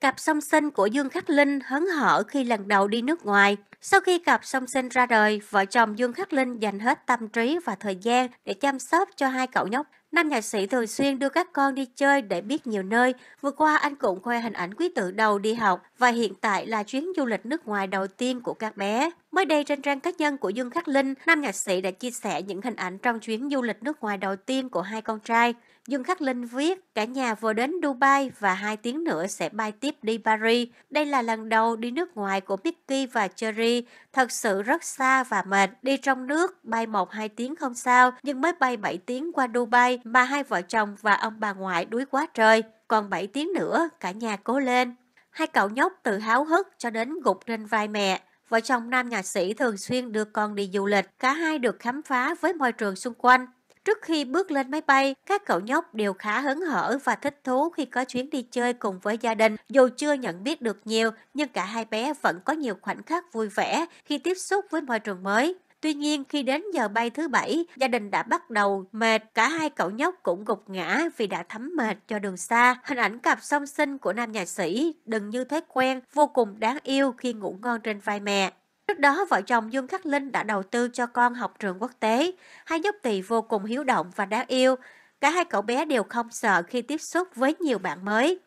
Cặp song sinh của Dương Khắc Linh hấn hở khi lần đầu đi nước ngoài. Sau khi cặp song sinh ra đời, vợ chồng Dương Khắc Linh dành hết tâm trí và thời gian để chăm sóc cho hai cậu nhóc. Nam nhạc sĩ thường xuyên đưa các con đi chơi để biết nhiều nơi. Vừa qua anh cũng khoe hình ảnh quý tử đầu đi học và hiện tại là chuyến du lịch nước ngoài đầu tiên của các bé. Mới đây trên trang cá nhân của Dương Khắc Linh, nam nhạc sĩ đã chia sẻ những hình ảnh trong chuyến du lịch nước ngoài đầu tiên của hai con trai. Dương Khắc Linh viết, cả nhà vừa đến Dubai và hai tiếng nữa sẽ bay tiếp đi Paris. Đây là lần đầu đi nước ngoài của Mickey và Cherry, thật sự rất xa và mệt. Đi trong nước, bay một hai tiếng không sao, nhưng mới bay 7 tiếng qua Dubai mà hai vợ chồng và ông bà ngoại đuối quá trời. Còn 7 tiếng nữa, cả nhà cố lên. Hai cậu nhóc từ háo hức cho đến gục trên vai mẹ. Vợ chồng nam nhạc sĩ thường xuyên đưa con đi du lịch, cả hai được khám phá với môi trường xung quanh. Trước khi bước lên máy bay, các cậu nhóc đều khá hứng hở và thích thú khi có chuyến đi chơi cùng với gia đình. Dù chưa nhận biết được nhiều, nhưng cả hai bé vẫn có nhiều khoảnh khắc vui vẻ khi tiếp xúc với môi trường mới. Tuy nhiên, khi đến giờ bay thứ bảy, gia đình đã bắt đầu mệt, cả hai cậu nhóc cũng gục ngã vì đã thấm mệt cho đường xa. Hình ảnh cặp song sinh của nam nhạc sĩ đừng như thói quen, vô cùng đáng yêu khi ngủ ngon trên vai mẹ. Trước đó, vợ chồng Dương Khắc Linh đã đầu tư cho con học trường quốc tế. Hai nhóc tỳ vô cùng hiếu động và đáng yêu. Cả hai cậu bé đều không sợ khi tiếp xúc với nhiều bạn mới.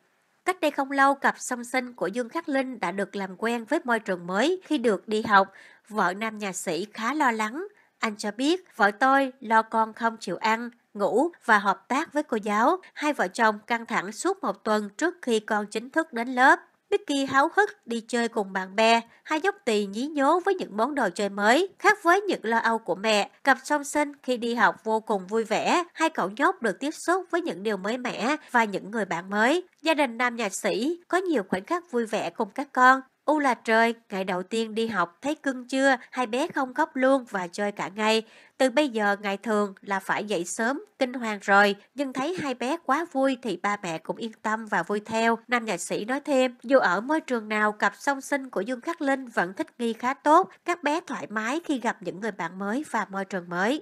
Cách đây không lâu, cặp song sinh của Dương Khắc Linh đã được làm quen với môi trường mới khi được đi học. Vợ nam nhà sĩ khá lo lắng. Anh cho biết, vợ tôi lo con không chịu ăn, ngủ và hợp tác với cô giáo. Hai vợ chồng căng thẳng suốt một tuần trước khi con chính thức đến lớp. Mickey háo hức đi chơi cùng bạn bè, hai dốc tỳ nhí nhố với những món đồ chơi mới. Khác với những lo âu của mẹ, cặp song sinh khi đi học vô cùng vui vẻ, hai cậu nhóc được tiếp xúc với những điều mới mẻ và những người bạn mới. Gia đình nam nhạc sĩ có nhiều khoảnh khắc vui vẻ cùng các con. U là trời, ngày đầu tiên đi học thấy cưng chưa, hai bé không khóc luôn và chơi cả ngày. Từ bây giờ ngày thường là phải dậy sớm, kinh hoàng rồi, nhưng thấy hai bé quá vui thì ba mẹ cũng yên tâm và vui theo. Nam nhạc sĩ nói thêm, dù ở môi trường nào, cặp song sinh của Dương Khắc Linh vẫn thích nghi khá tốt, các bé thoải mái khi gặp những người bạn mới và môi trường mới.